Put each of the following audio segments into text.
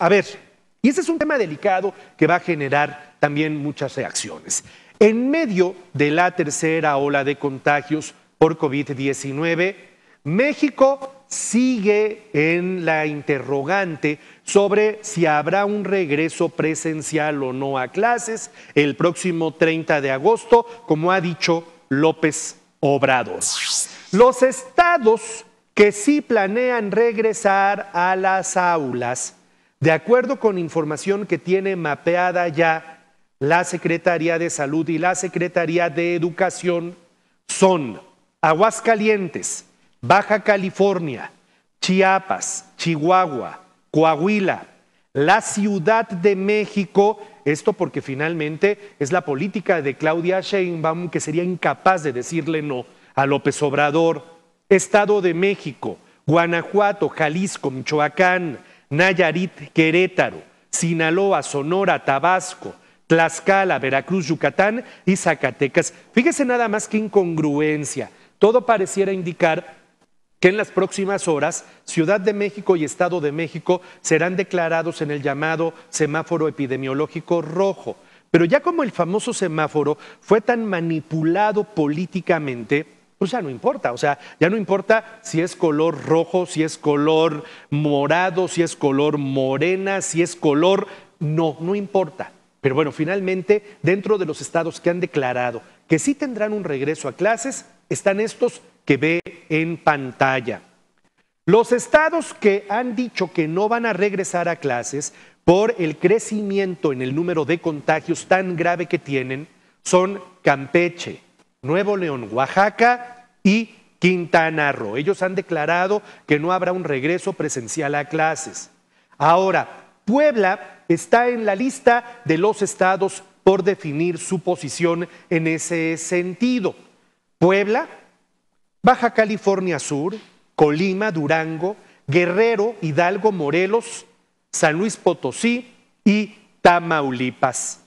a ver, y ese es un tema delicado que va a generar también muchas reacciones. En medio de la tercera ola de contagios por COVID-19, México sigue en la interrogante sobre si habrá un regreso presencial o no a clases el próximo 30 de agosto, como ha dicho López Obrador. Los estados que sí planean regresar a las aulas de acuerdo con información que tiene mapeada ya la Secretaría de Salud y la Secretaría de Educación, son Aguascalientes, Baja California, Chiapas, Chihuahua, Coahuila, la Ciudad de México, esto porque finalmente es la política de Claudia Sheinbaum que sería incapaz de decirle no a López Obrador, Estado de México, Guanajuato, Jalisco, Michoacán, Nayarit, Querétaro, Sinaloa, Sonora, Tabasco, Tlaxcala, Veracruz, Yucatán y Zacatecas. Fíjese nada más que incongruencia. Todo pareciera indicar que en las próximas horas Ciudad de México y Estado de México serán declarados en el llamado semáforo epidemiológico rojo. Pero ya como el famoso semáforo fue tan manipulado políticamente, pues ya no importa, o sea, ya no importa si es color rojo, si es color morado, si es color morena, si es color, no, no importa. Pero bueno, finalmente, dentro de los estados que han declarado que sí tendrán un regreso a clases, están estos que ve en pantalla. Los estados que han dicho que no van a regresar a clases por el crecimiento en el número de contagios tan grave que tienen son Campeche, Nuevo León, Oaxaca y Quintana Roo. Ellos han declarado que no habrá un regreso presencial a clases. Ahora, Puebla está en la lista de los estados por definir su posición en ese sentido. Puebla, Baja California Sur, Colima, Durango, Guerrero, Hidalgo, Morelos, San Luis Potosí y Tamaulipas.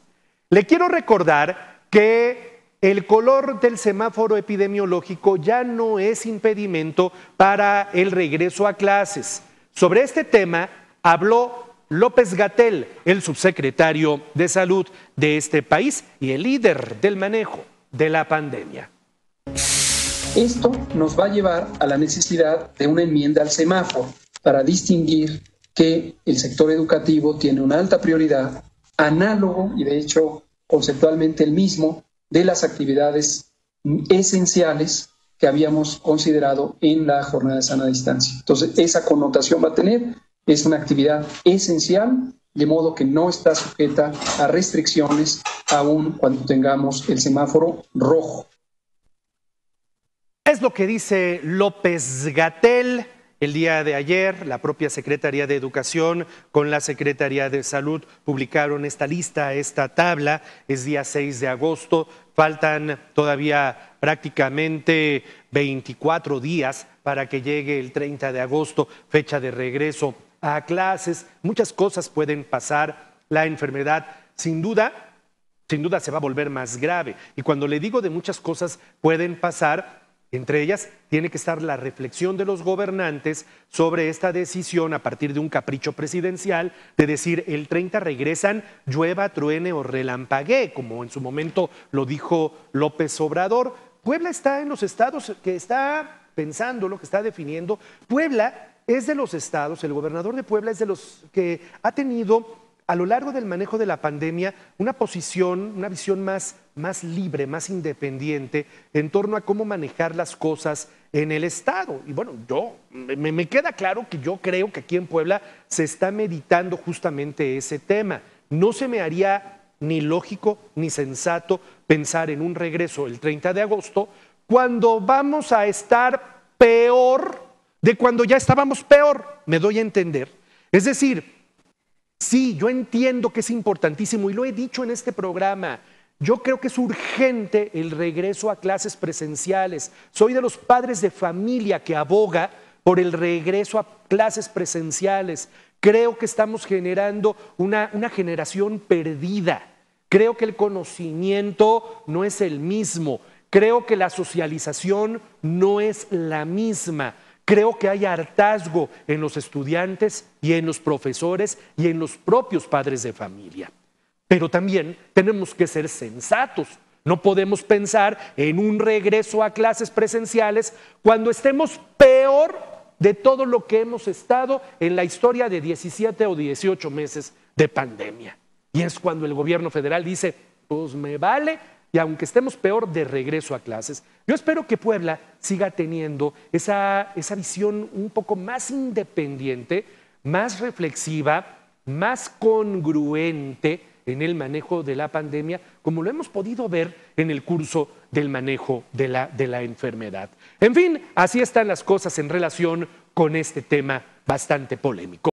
Le quiero recordar que el color del semáforo epidemiológico ya no es impedimento para el regreso a clases. Sobre este tema habló López Gatel, el subsecretario de Salud de este país y el líder del manejo de la pandemia. Esto nos va a llevar a la necesidad de una enmienda al semáforo para distinguir que el sector educativo tiene una alta prioridad, análogo y de hecho conceptualmente el mismo de las actividades esenciales que habíamos considerado en la jornada de sana distancia. Entonces, esa connotación va a tener, es una actividad esencial, de modo que no está sujeta a restricciones aún cuando tengamos el semáforo rojo. Es lo que dice López Gatel. El día de ayer, la propia Secretaría de Educación con la Secretaría de Salud publicaron esta lista, esta tabla. Es día 6 de agosto, Faltan todavía prácticamente 24 días para que llegue el 30 de agosto, fecha de regreso a clases. Muchas cosas pueden pasar. La enfermedad, sin duda, sin duda se va a volver más grave. Y cuando le digo de muchas cosas pueden pasar, entre ellas tiene que estar la reflexión de los gobernantes sobre esta decisión a partir de un capricho presidencial de decir el 30 regresan, llueva, truene o relampaguee, como en su momento lo dijo López Obrador. Puebla está en los estados que está pensando, lo que está definiendo. Puebla es de los estados, el gobernador de Puebla es de los que ha tenido a lo largo del manejo de la pandemia una posición, una visión más, más libre, más independiente en torno a cómo manejar las cosas en el Estado. Y bueno, yo me, me queda claro que yo creo que aquí en Puebla se está meditando justamente ese tema. No se me haría ni lógico ni sensato pensar en un regreso el 30 de agosto cuando vamos a estar peor de cuando ya estábamos peor, me doy a entender. Es decir, Sí, yo entiendo que es importantísimo y lo he dicho en este programa. Yo creo que es urgente el regreso a clases presenciales. Soy de los padres de familia que aboga por el regreso a clases presenciales. Creo que estamos generando una, generación perdida. Creo que el conocimiento no es el mismo. Creo que la socialización no es la misma. Creo que hay hartazgo en los estudiantes y en los profesores y en los propios padres de familia. Pero también tenemos que ser sensatos. No podemos pensar en un regreso a clases presenciales cuando estemos peor de todo lo que hemos estado en la historia de 17 o 18 meses de pandemia. Y es cuando el gobierno federal dice, pues me vale, y aunque estemos peor de regreso a clases, yo espero que Puebla siga teniendo esa, visión un poco más independiente, más reflexiva, más congruente en el manejo de la pandemia, como lo hemos podido ver en el curso del manejo de la enfermedad. En fin, así están las cosas en relación con este tema bastante polémico.